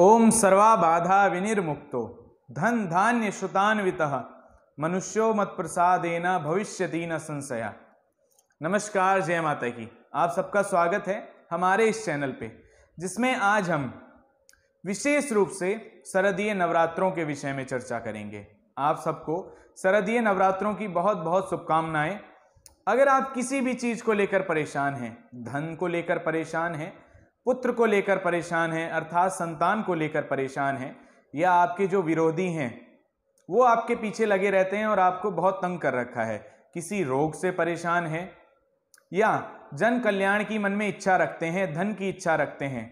ओम सर्वा बाधा विनिर्मुक्तो धन धान्य श्रुतान्वित मनुष्यो मत प्रसादेन भविष्य न संशया नमस्कार जय माता की आप सबका स्वागत है हमारे इस चैनल पे जिसमें आज हम विशेष रूप से शरदीय नवरात्रों के विषय में चर्चा करेंगे आप सबको शरदीय नवरात्रों की बहुत बहुत शुभकामनाएं अगर आप किसी भी चीज़ को लेकर परेशान हैं धन को लेकर परेशान हैं पुत्र को लेकर परेशान हैं अर्थात संतान को लेकर परेशान हैं या आपके जो विरोधी हैं वो आपके पीछे लगे रहते हैं और आपको बहुत तंग कर रखा है किसी रोग से परेशान है या जन कल्याण की मन में इच्छा रखते हैं धन की इच्छा रखते हैं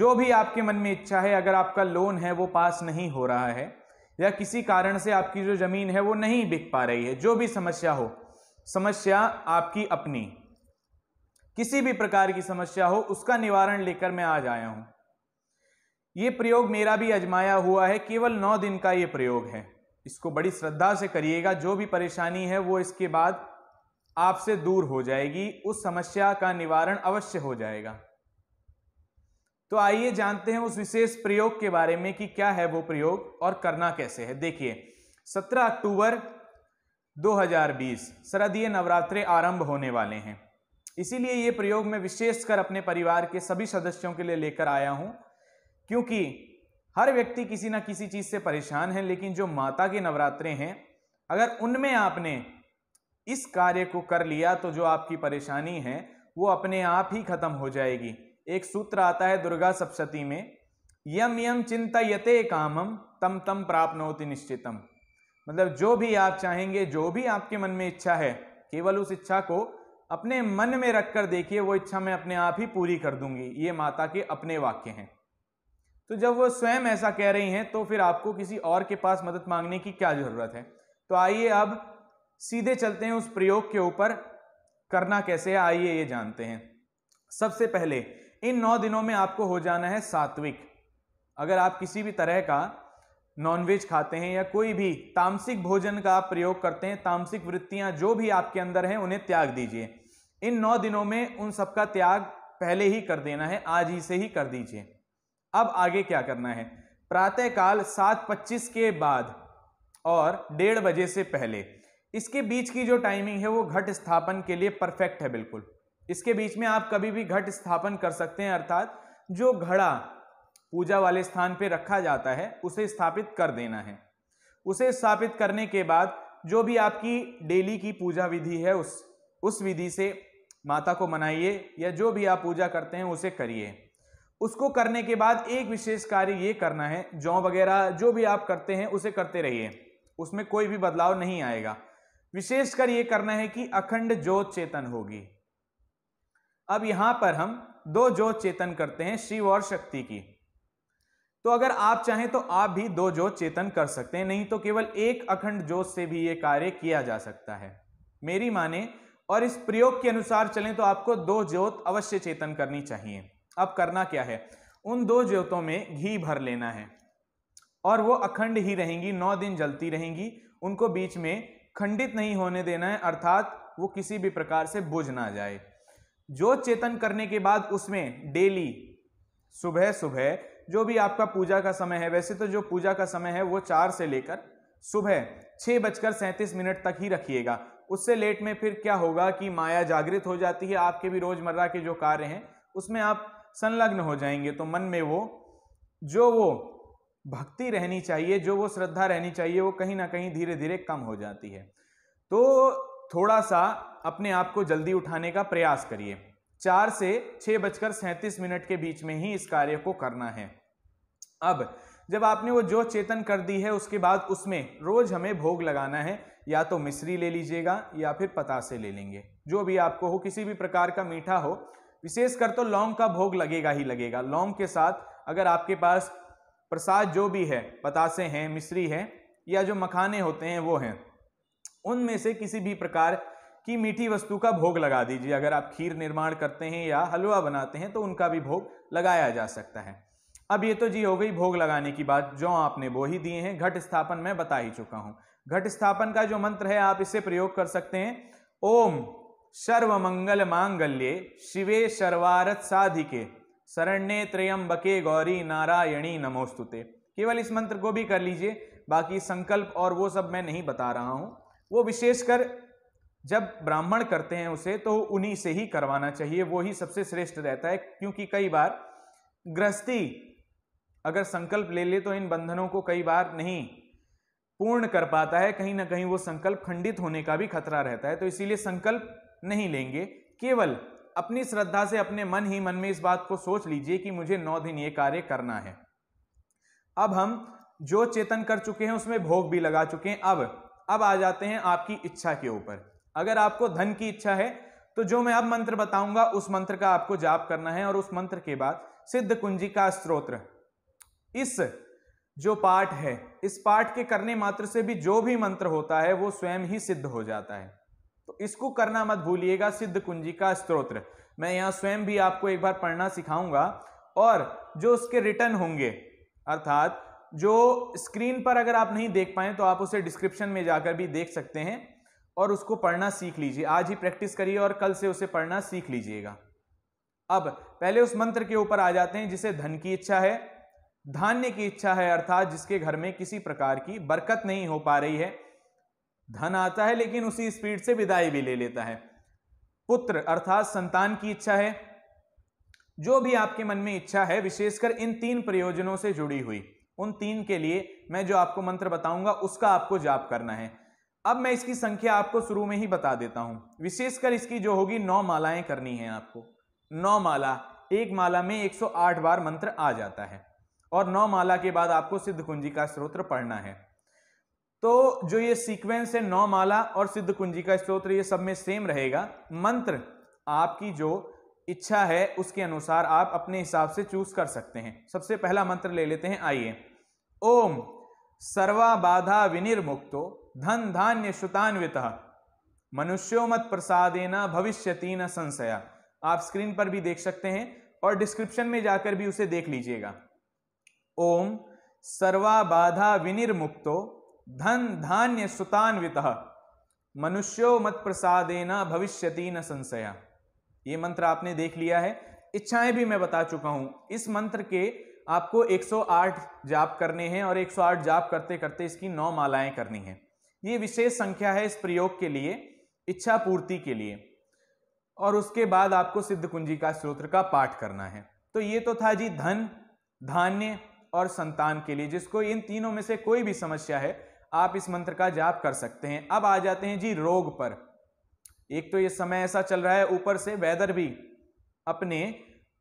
जो भी आपके मन में इच्छा है अगर आपका लोन है वो पास नहीं हो रहा है या किसी कारण से आपकी जो ज़मीन है वो नहीं बिक पा रही है जो भी समस्या हो समस्या आपकी अपनी किसी भी प्रकार की समस्या हो उसका निवारण लेकर मैं आज आया हूं ये प्रयोग मेरा भी अजमाया हुआ है केवल नौ दिन का ये प्रयोग है इसको बड़ी श्रद्धा से करिएगा जो भी परेशानी है वो इसके बाद आपसे दूर हो जाएगी उस समस्या का निवारण अवश्य हो जाएगा तो आइए जानते हैं उस विशेष प्रयोग के बारे में कि क्या है वो प्रयोग और करना कैसे है देखिए 17 अक्टूबर 2020 शरदीय नवरात्रे आरंभ होने वाले हैं इसीलिए ये प्रयोग मैं विशेषकर अपने परिवार के सभी सदस्यों के लिए लेकर आया हूँ क्योंकि हर व्यक्ति किसी ना किसी चीज़ से परेशान है लेकिन जो माता के नवरात्रे हैं अगर उनमें आपने इस कार्य को कर लिया तो जो आपकी परेशानी है वो अपने आप ही खत्म हो जाएगी एक सूत्र आता है दुर्गा सप्तती में यम यम चिंता यते कामम तम तम प्राप्त निश्चितम मतलब जो भी आप चाहेंगे जो भी आपके मन में इच्छा है केवल उस इच्छा को अपने मन में रखकर देखिए वो इच्छा मैं अपने आप ही पूरी कर दूंगी ये माता के अपने वाक्य हैं तो जब वो स्वयं ऐसा कह रही हैं तो फिर आपको किसी और के पास मदद मांगने की क्या ज़रूरत है तो आइए अब सीधे चलते हैं उस प्रयोग के ऊपर करना कैसे है आइए ये जानते हैं सबसे पहले इन नौ दिनों में आपको हो जाना है सात्विक अगर आप किसी भी तरह का नॉनवेज खाते हैं या कोई भी तामसिक भोजन का आप प्रयोग करते हैं तामसिक वृत्तियां जो भी आपके अंदर हैं उन्हें त्याग दीजिए इन नौ दिनों में उन सबका त्याग पहले ही कर देना है आज ही से ही कर दीजिए अब आगे क्या करना है प्रातःकाल सात पच्चीस के बाद और डेढ़ बजे से पहले इसके बीच की जो टाइमिंग है वो घट स्थापन के लिए परफेक्ट है बिल्कुल इसके बीच में आप कभी भी घट स्थापन कर सकते हैं अर्थात जो घड़ा पूजा वाले स्थान पर रखा जाता है उसे स्थापित कर देना है उसे स्थापित करने के बाद जो भी आपकी डेली की पूजा विधि है उस उस विधि से माता को मनाइए या जो भी आप पूजा करते हैं उसे करिए उसको करने के बाद एक विशेष कार्य ये करना है जौ वगैरह जो भी आप करते हैं उसे करते रहिए उसमें कोई भी बदलाव नहीं आएगा विशेषकर ये करना है कि अखंड ज्योत चेतन होगी अब यहां पर हम दो ज्योत चेतन करते हैं शिव और शक्ति की तो अगर आप चाहें तो आप भी दो ज्योत चेतन कर सकते हैं नहीं तो केवल एक अखंड ज्योत से भी ये कार्य किया जा सकता है मेरी माने और इस प्रयोग के अनुसार चलें तो आपको दो ज्योत अवश्य चेतन करनी चाहिए अब करना क्या है उन दो ज्योतों में घी भर लेना है और वो अखंड ही रहेंगी नौ दिन जलती रहेंगी उनको बीच में खंडित नहीं होने देना है अर्थात वो किसी भी प्रकार से बुझ ना जाए जो चेतन करने के बाद उसमें डेली सुबह सुबह जो भी आपका पूजा का समय है वैसे तो जो पूजा का समय है वो चार से लेकर सुबह छः बजकर सैंतीस मिनट तक ही रखिएगा उससे लेट में फिर क्या होगा कि माया जागृत हो जाती है आपके भी रोज़मर्रा के जो कार्य हैं उसमें आप संलग्न हो जाएंगे तो मन में वो जो वो भक्ति रहनी चाहिए जो वो श्रद्धा रहनी चाहिए वो कहीं ना कहीं धीरे धीरे कम हो जाती है तो थोड़ा सा अपने आप को जल्दी उठाने का प्रयास करिए चार से छः बजकर सैंतीस मिनट के बीच में ही इस कार्य को करना है अब जब आपने वो जो चेतन कर दी है उसके बाद उसमें रोज हमें भोग लगाना है या तो मिश्री ले लीजिएगा या फिर पतासे ले लेंगे जो भी आपको हो किसी भी प्रकार का मीठा हो विशेषकर तो लौंग का भोग लगेगा ही लगेगा लौंग के साथ अगर आपके पास प्रसाद जो भी है पतासे हैं मिश्री है या जो मखाने होते हैं वो हैं उनमें से किसी भी प्रकार की मीठी वस्तु का भोग लगा दीजिए अगर आप खीर निर्माण करते हैं या हलवा बनाते हैं तो उनका भी भोग लगाया जा सकता है अब ये तो जी हो गई भोग लगाने की बात जो आपने वो ही दिए हैं घट स्थापन में बता ही चुका हूं घट स्थापन का जो मंत्र है आप इसे प्रयोग कर सकते हैं ओम मंगल मांगल्ये शिवे सर्वारत साधिके शरण्य त्रयम्बके गौरी नारायणी नमोस्तुते केवल इस मंत्र को भी कर लीजिए बाकी संकल्प और वो सब मैं नहीं बता रहा हूँ वो विशेषकर जब ब्राह्मण करते हैं उसे तो उन्हीं से ही करवाना चाहिए वो ही सबसे श्रेष्ठ रहता है क्योंकि कई बार गृहस्थी अगर संकल्प ले ले तो इन बंधनों को कई बार नहीं पूर्ण कर पाता है कहीं ना कहीं वो संकल्प खंडित होने का भी खतरा रहता है तो इसीलिए संकल्प नहीं लेंगे केवल अपनी श्रद्धा से अपने मन ही मन में इस बात को सोच लीजिए कि मुझे नौ दिन ये कार्य करना है अब हम जो चेतन कर चुके हैं उसमें भोग भी लगा चुके हैं अब अब आ जाते हैं आपकी इच्छा के ऊपर अगर आपको धन की इच्छा है तो जो मैं अब मंत्र बताऊंगा उस मंत्र का आपको जाप करना है और उस मंत्र के बाद सिद्ध कुंजी का स्त्रोत्र इस जो पाठ है इस पाठ के करने मात्र से भी जो भी मंत्र होता है वो स्वयं ही सिद्ध हो जाता है तो इसको करना मत भूलिएगा सिद्ध कुंजी का स्त्रोत्र मैं यहाँ स्वयं भी आपको एक बार पढ़ना सिखाऊंगा और जो उसके रिटर्न होंगे अर्थात जो स्क्रीन पर अगर आप नहीं देख पाए तो आप उसे डिस्क्रिप्शन में जाकर भी देख सकते हैं और उसको पढ़ना सीख लीजिए आज ही प्रैक्टिस करिए और कल से उसे पढ़ना सीख लीजिएगा अब पहले उस मंत्र के ऊपर आ जाते हैं जिसे धन की इच्छा है धान्य की इच्छा है अर्थात जिसके घर में किसी प्रकार की बरकत नहीं हो पा रही है धन आता है लेकिन उसी स्पीड से विदाई भी ले लेता है पुत्र अर्थात संतान की इच्छा है जो भी आपके मन में इच्छा है विशेषकर इन तीन प्रयोजनों से जुड़ी हुई उन तीन के लिए मैं जो आपको मंत्र बताऊंगा उसका आपको जाप करना है अब मैं इसकी संख्या आपको शुरू में ही बता देता हूं विशेषकर इसकी जो होगी नौ मालाएं करनी है आपको नौ माला एक माला में 108 बार मंत्र आ जाता है और नौ माला के बाद आपको सिद्ध कुंजी का स्त्रोत्र पढ़ना है तो जो ये सीक्वेंस है नौ माला और सिद्ध कुंजी का स्त्रोत्र ये सब में सेम रहेगा मंत्र आपकी जो इच्छा है उसके अनुसार आप अपने हिसाब से चूज कर सकते हैं सबसे पहला मंत्र ले लेते हैं आइए ओम सर्वा बाधा विनिर्मुक्तो धन धान्य श्रुतान्वित मनुष्यो मत प्रसाद भविष्य न संशया आप स्क्रीन पर भी देख सकते हैं और डिस्क्रिप्शन में जाकर भी उसे देख लीजिएगा ओम सर्वा बाधा विनिर्मुक्तो धन धान्य सुतान्वित मनुष्यो मत प्रसादेन भविष्यति न संशया ये मंत्र आपने देख लिया है इच्छाएं भी मैं बता चुका हूं इस मंत्र के आपको 108 जाप करने हैं और 108 जाप करते करते इसकी नौ मालाएं करनी है ये विशेष संख्या है इस प्रयोग के लिए इच्छा पूर्ति के लिए और उसके बाद आपको सिद्ध कुंजी का स्त्रोत्र का पाठ करना है तो ये तो था जी धन धान्य और संतान के लिए जिसको इन तीनों में से कोई भी समस्या है आप इस मंत्र का जाप कर सकते हैं अब आ जाते हैं जी रोग पर एक तो ये समय ऐसा चल रहा है ऊपर से वेदर भी अपने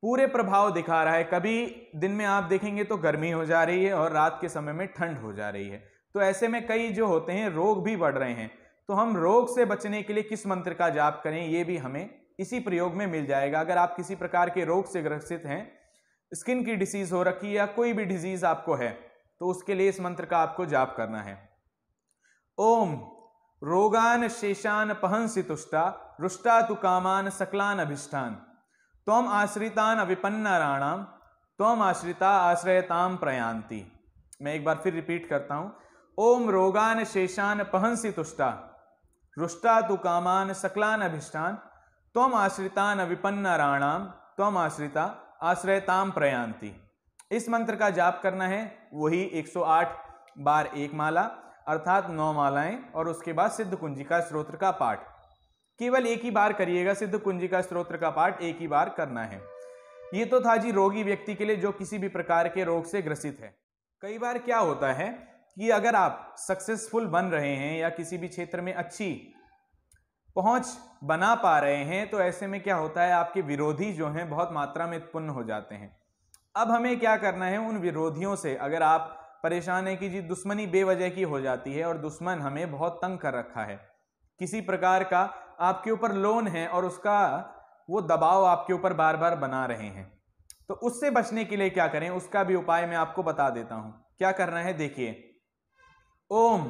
पूरे प्रभाव दिखा रहा है कभी दिन में आप देखेंगे तो गर्मी हो जा रही है और रात के समय में ठंड हो जा रही है तो ऐसे में कई जो होते हैं रोग भी बढ़ रहे हैं तो हम रोग से बचने के लिए किस मंत्र का जाप करें ये भी हमें इसी प्रयोग में मिल जाएगा अगर आप किसी प्रकार के रोग से ग्रसित हैं स्किन की डिसीज़ हो रखी है या कोई भी डिजीज़ आपको है तो उसके लिए इस मंत्र का आपको जाप करना है ओम रोगान शेषान पहंसी तुष्टा रुष्टा तु कामान सकलान अभिष्ठान तोम आश्रितान राणाम तोम आश्रिता आश्रयताम प्रयांति मैं एक बार फिर रिपीट करता हूं ओम रोगान शेषान पहंसी तुष्टा रुष्टा तु कामान सकलान अभिष्ठान तम आश्रितान राणाम तम आश्रिता आश्रयताम प्रयांति इस मंत्र का जाप करना है वही 108 बार एक माला अर्थात नौ मालाएं और उसके बाद सिद्ध कुंजिका स्त्रोत्र का पाठ केवल एक ही बार करिएगा सिद्ध कुंजिका स्त्रोत्र का पाठ एक ही बार करना है ये तो था जी रोगी व्यक्ति के लिए जो किसी भी प्रकार के रोग से ग्रसित है कई बार क्या होता है कि अगर आप सक्सेसफुल बन रहे हैं या किसी भी क्षेत्र में अच्छी पहुंच बना पा रहे हैं तो ऐसे में क्या होता है आपके विरोधी जो हैं बहुत मात्रा में उत्पन्न हो जाते हैं अब हमें क्या करना है उन विरोधियों से अगर आप परेशान है कि जी दुश्मनी बेवजह की हो जाती है और दुश्मन हमें बहुत तंग कर रखा है किसी प्रकार का आपके ऊपर लोन है और उसका वो दबाव आपके ऊपर बार बार बना रहे हैं तो उससे बचने के लिए क्या करें उसका भी उपाय मैं आपको बता देता हूं क्या करना है देखिए ओम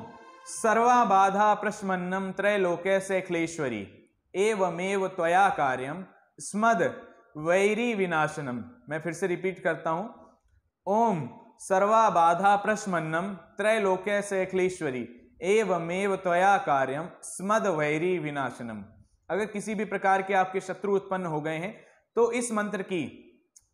सर्वा बाधा प्रश्मन्नम से शेखलेश्वरी एवमेव त्वया कार्यम स्मद वैरी विनाशनम मैं फिर से रिपीट करता हूँ ओम सर्वा बाधा प्रश्मन्नम त्रैलोक्य शेखलेश्वरी एवमेव त्वया कार्यम स्मद वैरी विनाशनम अगर किसी भी प्रकार के आपके शत्रु उत्पन्न हो गए हैं तो इस मंत्र की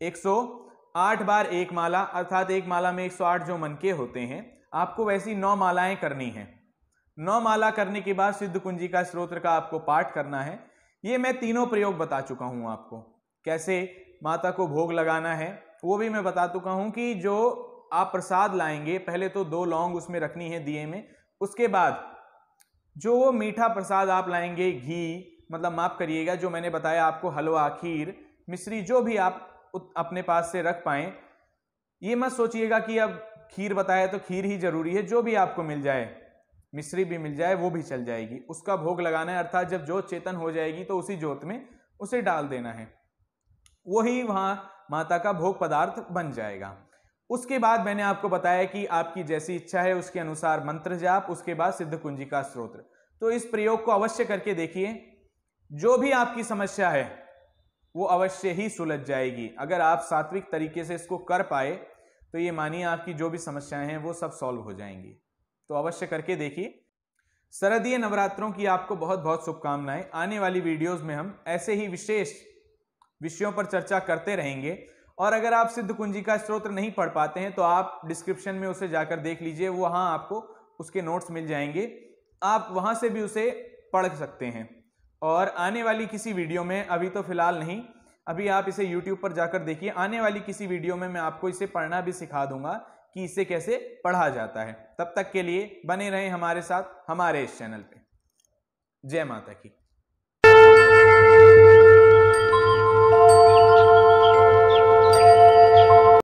108 बार एक माला अर्थात एक माला में 108 जो मन के होते हैं आपको वैसी नौ मालाएं करनी हैं नौ माला करने के बाद सिद्ध कुंजी का स्रोत्र का आपको पाठ करना है ये मैं तीनों प्रयोग बता चुका हूँ आपको कैसे माता को भोग लगाना है वो भी मैं बता चुका हूँ कि जो आप प्रसाद लाएंगे पहले तो दो लौंग उसमें रखनी है दिए में उसके बाद जो वो मीठा प्रसाद आप लाएंगे घी मतलब माफ़ करिएगा जो मैंने बताया आपको हलवा खीर मिश्री जो भी आप अपने पास से रख पाएँ ये मत सोचिएगा कि अब खीर बताया तो खीर ही ज़रूरी है जो भी आपको मिल जाए मिश्री भी मिल जाए वो भी चल जाएगी उसका भोग लगाना है अर्थात जब जोत चेतन हो जाएगी तो उसी जोत में उसे डाल देना है वही वहाँ माता का भोग पदार्थ बन जाएगा उसके बाद मैंने आपको बताया कि आपकी जैसी इच्छा है उसके अनुसार मंत्र जाप उसके बाद सिद्ध कुंजी का स्रोत्र तो इस प्रयोग को अवश्य करके देखिए जो भी आपकी समस्या है वो अवश्य ही सुलझ जाएगी अगर आप सात्विक तरीके से इसको कर पाए तो ये मानिए आपकी जो भी समस्याएं हैं वो सब सॉल्व हो जाएंगी तो अवश्य करके देखिए शरदीय नवरात्रों की आपको बहुत बहुत शुभकामनाएं आने वाली वीडियोस में हम ऐसे ही विशेष विषयों पर चर्चा करते रहेंगे और अगर आप सिद्ध कुंजी का स्त्रोत्र नहीं पढ़ पाते हैं तो आप डिस्क्रिप्शन में उसे जाकर देख लीजिए वहाँ आपको उसके नोट्स मिल जाएंगे आप वहाँ से भी उसे पढ़ सकते हैं और आने वाली किसी वीडियो में अभी तो फिलहाल नहीं अभी आप इसे YouTube पर जाकर देखिए आने वाली किसी वीडियो में मैं आपको इसे पढ़ना भी सिखा दूंगा कि इसे कैसे पढ़ा जाता है तब तक के लिए बने रहें हमारे साथ हमारे इस चैनल पे जय माता की